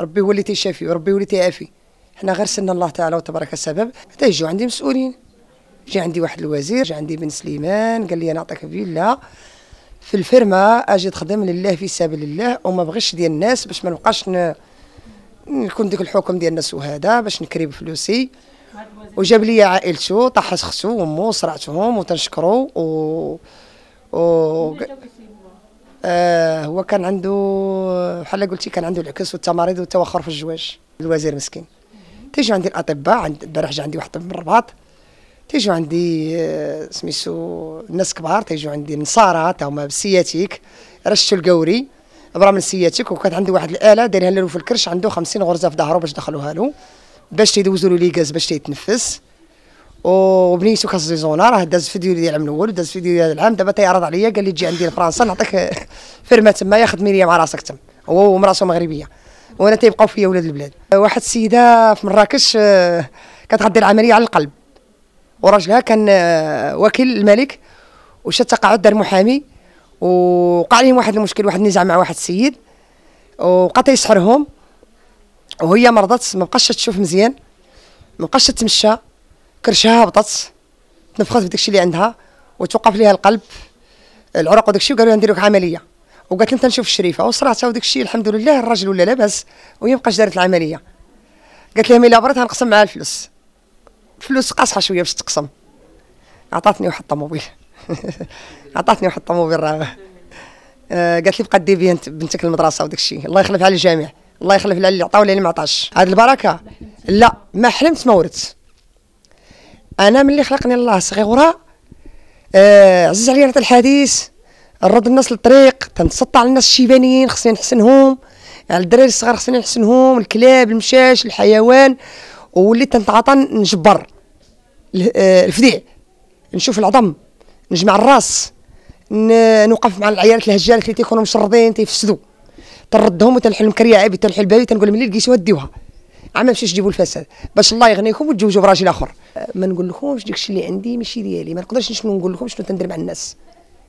ربي هو اللي تيشافي وربي هو اللي تيعافي حنا غير سن الله تعالى وتبارك السبب حتى يجيو عندي مسؤولين جا عندي واحد الوزير جا عندي بن سليمان قال لي نعطيك فيلا في الفرمه اجي تخدم لله في سبيل الله وما بغيش ديال الناس باش ما نبقاش ن... نكون ديك الحكم ديال الناس وهذا باش نكري بفلوسي وجاب لي عائلته طحت اختو ومو صرعتهم وتنشكرو و, و... آه، هو كان عنده بحال قلتي كان عنده العكس والتمريض والتوخر في الجواج الوزير مسكين تيجيو عندي الاطباء عند البارح جا عندي واحد من الرباط تيجيو عندي آه، سميتو الناس كبار تيجيو عندي النصارى تا هما بسياتيك رشتو القوري برا من سياتيك وكانت عنده واحد الاله دايرها له في الكرش عنده 50 غرزه في ظهره باش دخلوها له باش تيدوزوا له ليغاز باش تيتنفس وبنيسو كاس سيزونا راه داز فيديو ديال العام الاول وداز فيديو ديال العام دابا تيعرض عليا قال لي تجي عندي لفرنسا نعطيك فيرما تما ياخذ ميريا مع راسك تم هو ومراسو مغربيه وانا تيبقاو فيا ولاد البلاد واحد السيده في مراكش آه، كتغدي العمليه على القلب وراجلها كان آه، وكيل الملك وشات تقاعد دار محامي وقع عليهم واحد المشكل واحد النزاع مع واحد السيد وبقى تيسحرهم وهي مرضت ما بقاش تشوف مزيان ما بقاش تمشى كرشها هبطت تنفخت في داكشي اللي عندها وتوقف ليها القلب العروق وداكشي وقالوا لها نديروك عمليه وقالت لهم تنشوف الشريفه وصرعتها وداكشي الحمد لله الراجل ولا لاباس وهي مابقاش دارت العمليه قالت لهم الا برات غنقسم معاها الفلوس الفلوس قاصحه شويه باش تقسم عطاتني واحد الطوموبيل عطاتني واحد الطوموبيل راه آه، قالت لي بقى دي بنتك المدرسه وداكشي الله يخلفها الجامع الله يخلف على اللي عطاو اللي ما عطاش هاد البركه لا ما حلمت ما ورثت انا ملي خلقني الله صغيره آه عزيز علي الحديث نرد الناس للطريق تنسطع الناس الشيبانيين خصني نحسنهم يعني الدراري الصغار خصني نحسنهم الكلاب المشاش الحيوان وليت تنتعاطى نجبر آه، الفديع نشوف العظم نجمع الراس نوقف مع العيالات الهجانات اللي تيكونوا مشردين تيفسدوا تردهم وتنحل المكريه عيب تنحل بالي تنقول ملي لقيتوها ديوها عام مشيش تجيبوا الفساد باش الله يغنيكم وتزوجوا براجل اخر ما نقول لكمش داك الشيء اللي عندي ماشي ديالي ما نقدرش شنو نقول لكم شنو تندير مع الناس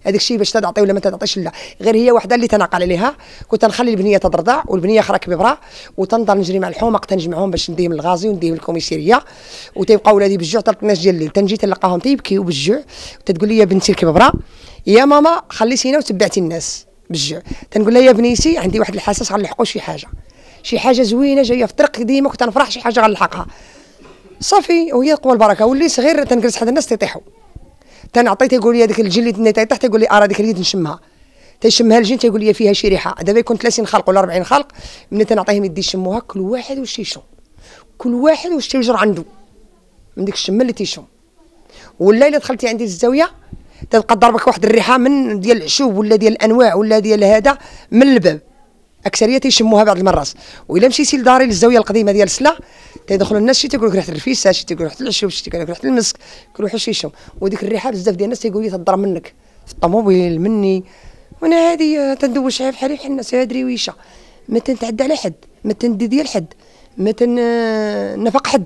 هذاك الشيء باش تعطي ولا ما تعطيش لا غير هي وحده اللي تناقل عليها كنت نخلي البنيه تضرضع والبنيه اخرى كبيره وتنضل نجري مع الحومق تنجمعهم باش نديهم للغازي ونديهم للكوميسيريه وتيبقى ولادي بالجوع حتى 12 ديال الليل تنجي تلقاهم تيبكيو بالجوع وتتقول لي يا بنتي الكبيره يا ماما خليتينا وتبعتي الناس بالجوع تنقول لها يا بنيتي عندي واحد الحساس غنلحقوا شي حاجه شي حاجه زوينه جايه في طريق ديما كنت نفرح شي حاجه غنلحقها صافي وهي قوه البركه واللي صغير تنجلس حدا الناس تيطيحوا تنعطي تيقول لي هذيك الجليد اللي تيطيح تيقول لي اه هذيك اليد نشمها تيشمها الجن تيقول لي فيها شي ريحه دابا يكون 30 خلق ولا 40 خلق ملي تنعطيهم يدي يشموها كل واحد واش تيشم كل واحد واش تيجر عنده من ديك الشمه اللي تيشم ولا الا دخلتي عندي الزاويه تلقى ضربك واحد الريحه من ديال العشوب ولا ديال الانواع ولا ديال هذا من الباب اكثريه تيشموها بعض المرات والا مشيتي لداري للزاويه القديمه ديال السله تيدخلوا الناس شي تيقول لك ريحه الرفيسه شي تيقول ريحه العشب شي تيقول لك ريحه المسك واحد شي يشم وديك الريحه بزاف ديال الناس تيقول لي تهضر منك في الطوموبيل مني وانا هادي تندوش شحال بحالي بحال الناس هادري ويشه ما تنتعدى على حد ما تندي ديال حد ما تنفق حد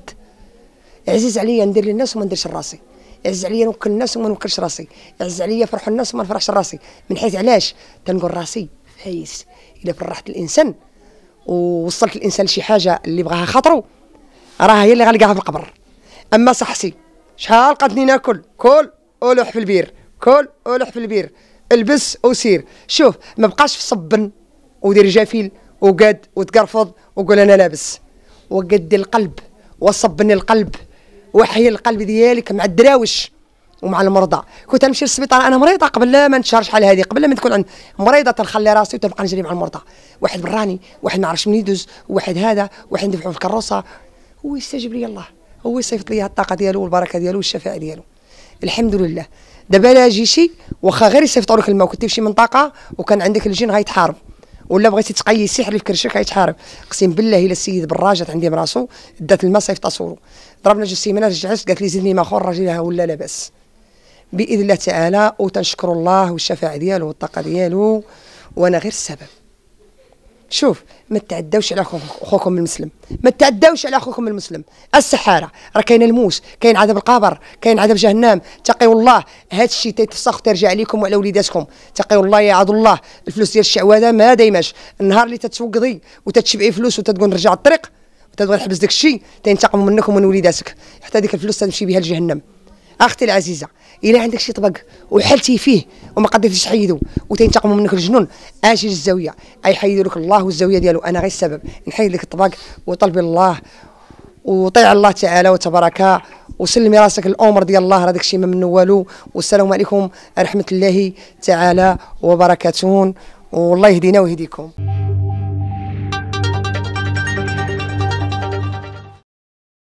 عزيز عليا ندير للناس وما نديرش راسي عز عليا نوكل الناس وما نوكلش راسي عز عليا فرحوا الناس وما نفرحش راسي من حيث علاش تنقول راسي هايس الا فرحت الانسان ووصلت الانسان لشي حاجه اللي بغاها خاطرو راه هي اللي غنلقاها في القبر اما صحتي شحال قدني ناكل كل ولوح في البير كل ولوح في البير البس وسير شوف ما بقاش في صبن ودير جافيل وقاد وتقرفض وقول انا لابس وقد القلب وصبني القلب وحي القلب ديالك مع الدراوش ومع المرضى كنت نمشي للسبيطار انا مريضه قبل ما نتشهر شحال هذه قبل ما تكون عندي مريضه تنخلي راسي وتبقى نجري مع المرضى واحد براني واحد ما عرفش منين يدوز واحد هذا واحد ندفعو في الكروسه هو يستجيب لي الله هو يصيفط لي الطاقه ديالو والبركه ديالو والشفاء ديالو الحمد لله دابا لا جيشي واخا غير يصيفطوا لك الماء كنت تمشي منطقه وكان عندك الجن غيتحارب ولا بغيتي تقي سحر في كرشك غيتحارب اقسم بالله الا السيد براجت عندي براسو دات الماء صيفطها صورو ضربنا جوج سيمانات رجعت قالت لي زيدني ما اخر راجلها ولا لاباس باذن الله تعالى وتنشكر الله والشفاعه ديالو والطاقه ديالو وانا غير السبب شوف ما تعداوش على اخوكم المسلم ما تعداوش على اخوكم المسلم السحاره راه كاين الموس كاين عذاب القبر كاين عذاب جهنم تقيوا الله هذا الشيء تيتفسخ ترجع عليكم وعلى وليداتكم تقيوا الله يا عبد الله الفلوس ديال الشعوذه ما دايماش النهار اللي تتوقضي وتتشبعي فلوس وتتقول نرجع الطريق وتتبغي تحبس داك الشيء تينتقموا منكم ومن وليداتك حتى ديك الفلوس تمشي بها لجهنم اختي العزيزه الا عندك شي طبق وحلتي فيه وما قدرتيش تحيدو وتنتقموا منك الجنون اجي للزاويه ايحيدوا لك الله والزاويه ديالو انا غير السبب نحيد لك الطبق وطلبي الله وطيع الله تعالى وتبارك وسلمي راسك الامر ديال الله راه داكشي ما منو والو والسلام عليكم ورحمه الله تعالى وبركاته والله يهدينا ويهديكم